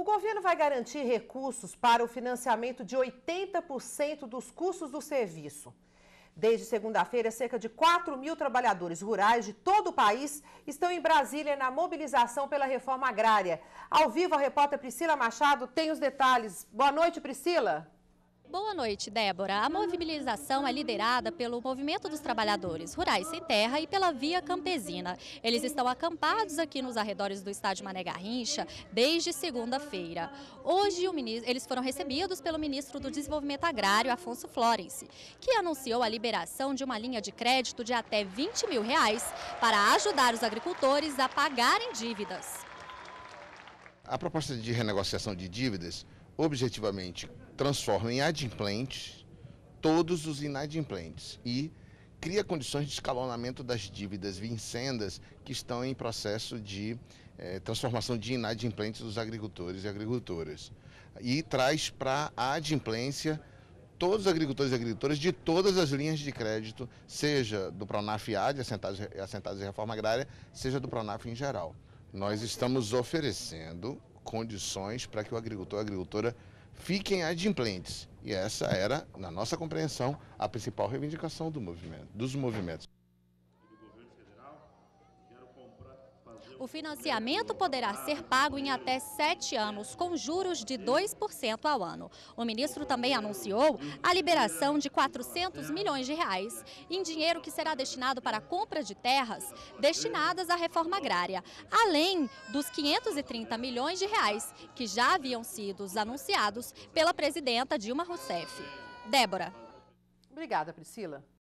O governo vai garantir recursos para o financiamento de 80% dos custos do serviço. Desde segunda-feira, cerca de 4 mil trabalhadores rurais de todo o país estão em Brasília na mobilização pela reforma agrária. Ao vivo, a repórter Priscila Machado tem os detalhes. Boa noite, Priscila. Boa noite, Débora. A mobilização é liderada pelo Movimento dos Trabalhadores Rurais Sem Terra e pela Via Campesina. Eles estão acampados aqui nos arredores do estádio Mané Garrincha desde segunda-feira. Hoje, ministro, eles foram recebidos pelo ministro do Desenvolvimento Agrário, Afonso Florence, que anunciou a liberação de uma linha de crédito de até 20 mil reais para ajudar os agricultores a pagarem dívidas. A proposta de renegociação de dívidas objetivamente, transforma em adimplentes todos os inadimplentes e cria condições de escalonamento das dívidas vincendas que estão em processo de eh, transformação de inadimplentes dos agricultores e agricultoras. E traz para a adimplência todos os agricultores e agricultoras de todas as linhas de crédito, seja do Pronaf AD, assentados em reforma agrária, seja do Pronaf em geral. Nós estamos oferecendo condições para que o agricultor e a agricultora fiquem adimplentes. E essa era, na nossa compreensão, a principal reivindicação do movimento, dos movimentos. O financiamento poderá ser pago em até sete anos, com juros de 2% ao ano. O ministro também anunciou a liberação de 400 milhões de reais em dinheiro que será destinado para a compra de terras destinadas à reforma agrária, além dos 530 milhões de reais que já haviam sido anunciados pela presidenta Dilma Rousseff. Débora. Obrigada, Priscila.